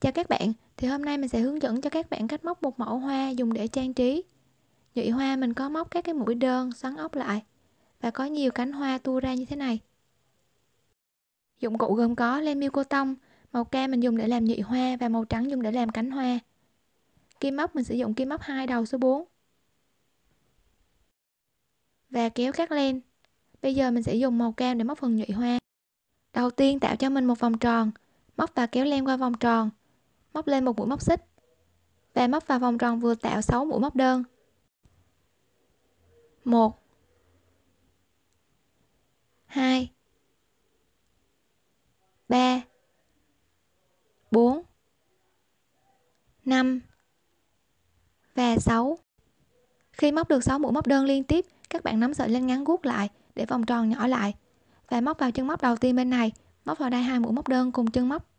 Chào các bạn, thì hôm nay mình sẽ hướng dẫn cho các bạn cách móc một mẫu hoa dùng để trang trí. Nhụy hoa mình có móc các cái mũi đơn xoắn ốc lại và có nhiều cánh hoa tua ra như thế này. Dụng cụ gồm có len miêu cô tông, màu cam mình dùng để làm nhụy hoa và màu trắng dùng để làm cánh hoa. Kim móc mình sử dụng kim móc hai đầu số 4. Và kéo cắt len. Bây giờ mình sẽ dùng màu cam để móc phần nhụy hoa. Đầu tiên tạo cho mình một vòng tròn, móc và kéo len qua vòng tròn móc lên một mũi móc xích và móc vào vòng tròn vừa tạo 6 mũi móc đơn 1 2 3 4 5 và 6 khi móc được 6 mũi móc đơn liên tiếp các bạn nắm sợi lên ngắn gút lại để vòng tròn nhỏ lại và móc vào chân móc đầu tiên bên này móc vào đây hai mũi móc đơn cùng chân móc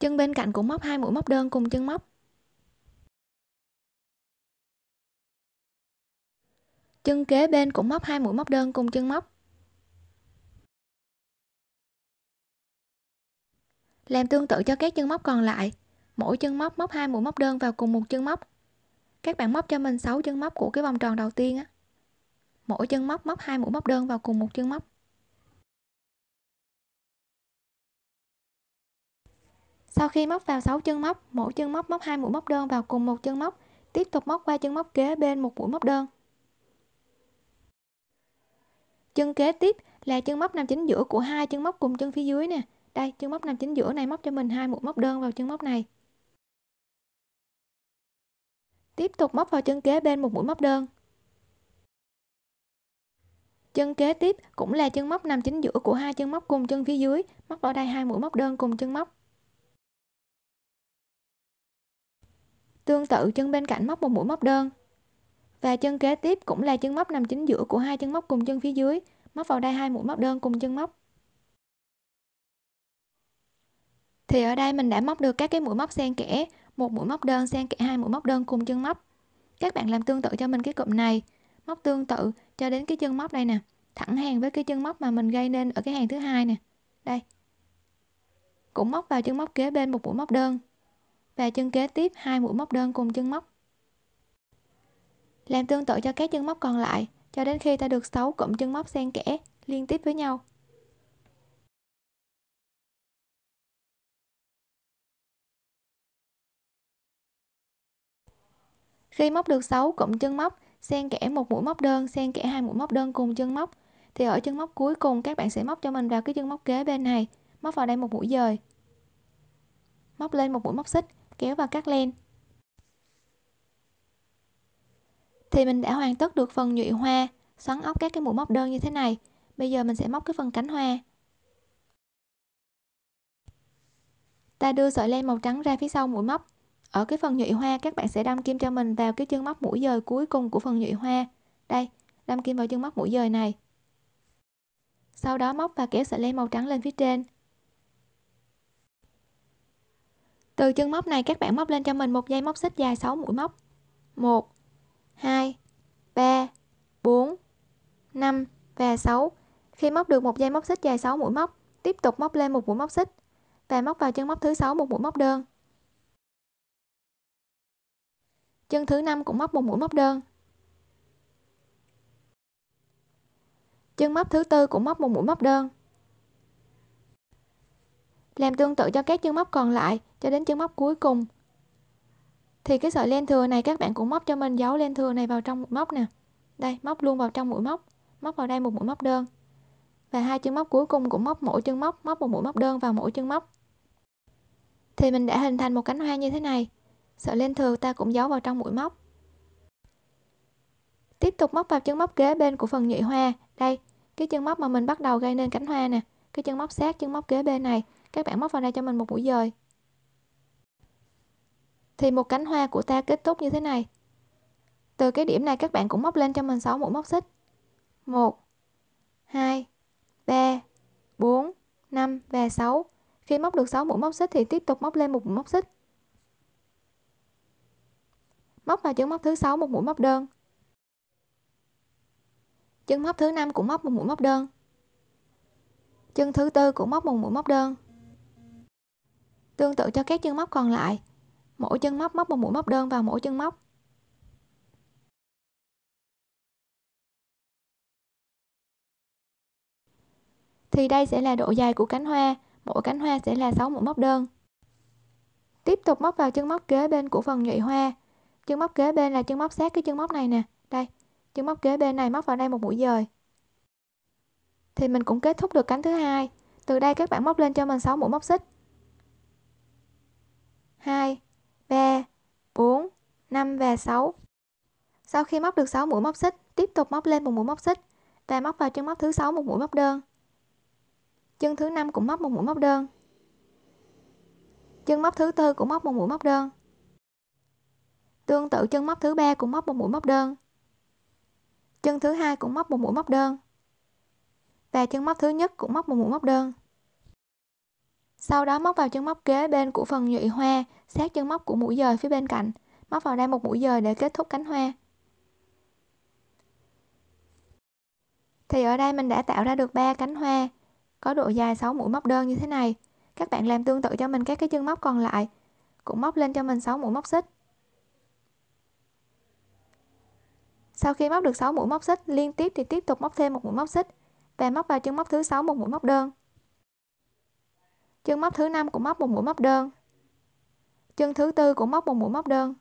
chân bên cạnh cũng móc hai mũi móc đơn cùng chân móc chân kế bên cũng móc hai mũi móc đơn cùng chân móc làm tương tự cho các chân móc còn lại mỗi chân móc móc hai mũi móc đơn vào cùng một chân móc các bạn móc cho mình 6 chân móc của cái vòng tròn đầu tiên á mỗi chân móc móc hai mũi móc đơn vào cùng một chân móc Sau khi móc vào 6 chân móc, mỗi chân móc móc 2 mũi móc đơn vào cùng một chân móc, tiếp tục móc qua chân móc kế bên một mũi móc đơn. Chân kế tiếp là chân móc nằm chính giữa của hai chân móc cùng chân phía dưới nè. Đây, chân móc nằm chính giữa này móc cho mình hai mũi móc đơn vào chân móc này. Tiếp tục móc vào chân kế bên một mũi móc đơn. Chân kế tiếp cũng là chân móc nằm chính giữa của hai chân móc cùng chân phía dưới, móc vào đây hai mũi móc đơn cùng chân móc. Tương tự chân bên cạnh móc một mũi móc đơn. Và chân kế tiếp cũng là chân móc nằm chính giữa của hai chân móc cùng chân phía dưới, móc vào đây hai mũi móc đơn cùng chân móc. Thì ở đây mình đã móc được các cái mũi móc xen kẽ, một mũi móc đơn xen kẽ hai mũi móc đơn cùng chân móc. Các bạn làm tương tự cho mình cái cụm này, móc tương tự cho đến cái chân móc đây nè, thẳng hàng với cái chân móc mà mình gây nên ở cái hàng thứ hai nè. Đây. Cũng móc vào chân móc kế bên một mũi móc đơn, và chân kế tiếp hai mũi móc đơn cùng chân móc làm tương tự cho các chân móc còn lại cho đến khi ta được 6 cụm chân móc xen kẽ liên tiếp với nhau Khi móc được 6 cụm chân móc, xen kẽ một mũi móc đơn, xen kẽ hai mũi móc đơn cùng chân móc thì ở chân móc cuối cùng các bạn sẽ móc cho mình vào cái chân móc kế bên này, móc vào đây một mũi dời. Móc lên một mũi móc xích, kéo và cắt len thì mình đã hoàn tất được phần nhụy hoa xoắn ốc các cái mũi móc đơn như thế này bây giờ mình sẽ móc cái phần cánh hoa ta đưa sợi len màu trắng ra phía sau mũi móc ở cái phần nhụy hoa các bạn sẽ đâm kim cho mình vào cái chân móc mũi dời cuối cùng của phần nhụy hoa đây đâm kim vào chân móc mũi dời này sau đó móc và kéo sợi len màu trắng lên phía trên Từ chân móc này các bạn móc lên cho mình một dây móc xích dài 6 mũi móc. 1 2 3 4 5 và 6. Khi móc được một dây móc xích dài 6 mũi móc, tiếp tục móc lên một mũi móc xích và móc vào chân móc thứ 6 một mũi móc đơn. Chân thứ 5 cũng móc một mũi móc đơn. Chân móc thứ tư cũng móc một mũi móc đơn làm tương tự cho các chân móc còn lại cho đến chân móc cuối cùng thì cái sợi len thừa này các bạn cũng móc cho mình dấu len thừa này vào trong mũi móc nè đây móc luôn vào trong mũi móc móc vào đây một mũi móc đơn và hai chân móc cuối cùng cũng móc mỗi chân móc móc một mũi móc đơn vào mỗi chân móc thì mình đã hình thành một cánh hoa như thế này sợi len thừa ta cũng giấu vào trong mũi móc tiếp tục móc vào chân móc kế bên của phần nhụy hoa đây cái chân móc mà mình bắt đầu gây nên cánh hoa nè cái chân móc sát chân móc kế bên này các bạn móc vào đây cho mình một mũi dời thì một cánh hoa của ta kết thúc như thế này từ cái điểm này các bạn cũng móc lên cho mình 6 mũi móc xích 1 2 3 4 5 và 6 khi móc được 6 mũi móc xích thì tiếp tục móc lên một mũi móc xích móc vào chân móc thứ 6 một mũi móc đơn chân móc thứ 5 cũng móc một mũi móc đơn chân thứ tư cũng móc một mũi móc đơn tương tự cho các chân móc còn lại mỗi chân móc móc một mũi móc đơn vào mỗi chân móc thì đây sẽ là độ dài của cánh hoa mỗi cánh hoa sẽ là 6 mũi móc đơn tiếp tục móc vào chân móc kế bên của phần nhụy hoa chân móc kế bên là chân móc sát cái chân móc này nè đây chân móc kế bên này móc vào đây một mũi dời thì mình cũng kết thúc được cánh thứ hai từ đây các bạn móc lên cho mình 6 mũi móc xích 2, 3, 4, 5 và 6. Sau khi móc được 6 mũi móc xích, tiếp tục móc lên một mũi móc xích và móc vào chân móc thứ 6 một mũi móc đơn. Chân thứ 5 cũng móc một mũi móc đơn. Chân móc thứ tư cũng móc một mũi móc đơn. Tương tự chân móc thứ ba cũng móc một mũi móc đơn. Chân thứ hai cũng móc một mũi móc đơn. Và chân móc thứ nhất cũng móc một mũi móc đơn. Sau đó móc vào chân móc kế bên của phần nhụy hoa, sát chân móc của mũi dời phía bên cạnh, móc vào đây một mũi dời để kết thúc cánh hoa. Thì ở đây mình đã tạo ra được ba cánh hoa có độ dài 6 mũi móc đơn như thế này. Các bạn làm tương tự cho mình các cái chân móc còn lại, cũng móc lên cho mình 6 mũi móc xích. Sau khi móc được 6 mũi móc xích, liên tiếp thì tiếp tục móc thêm một mũi móc xích và móc vào chân móc thứ 6 một mũi móc đơn chân móc thứ năm cũng móc một mũi móc đơn chân thứ tư cũng móc một mũi móc đơn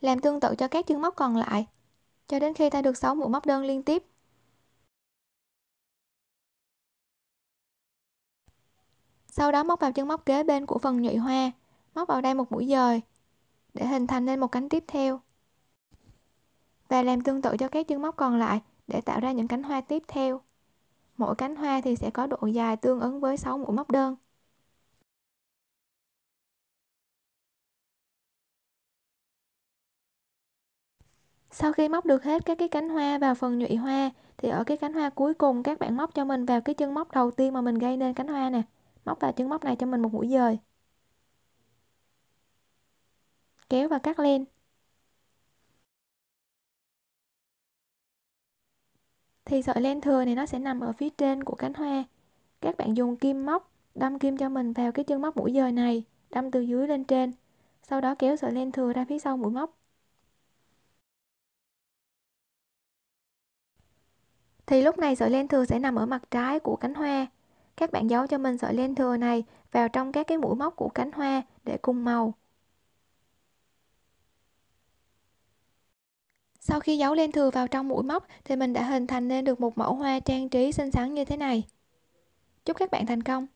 làm tương tự cho các chân móc còn lại cho đến khi ta được 6 mũi móc đơn liên tiếp sau đó móc vào chân móc kế bên của phần nhụy hoa móc vào đây một mũi dời để hình thành nên một cánh tiếp theo và làm tương tự cho các chân móc còn lại để tạo ra những cánh hoa tiếp theo mỗi cánh hoa thì sẽ có độ dài tương ứng với 6 mũi móc đơn. Sau khi móc được hết các cái cánh hoa vào phần nhụy hoa thì ở cái cánh hoa cuối cùng các bạn móc cho mình vào cái chân móc đầu tiên mà mình gây nên cánh hoa nè. Móc vào chân móc này cho mình một mũi dời. Kéo và cắt lên. thì sợi len thừa này nó sẽ nằm ở phía trên của cánh hoa các bạn dùng kim móc đâm kim cho mình vào cái chân móc mũi dời này đâm từ dưới lên trên sau đó kéo sợi len thừa ra phía sau mũi móc thì lúc này sợi len thừa sẽ nằm ở mặt trái của cánh hoa các bạn giấu cho mình sợi len thừa này vào trong các cái mũi móc của cánh hoa để cùng màu Sau khi giấu len thừa vào trong mũi móc thì mình đã hình thành nên được một mẫu hoa trang trí xinh xắn như thế này. Chúc các bạn thành công!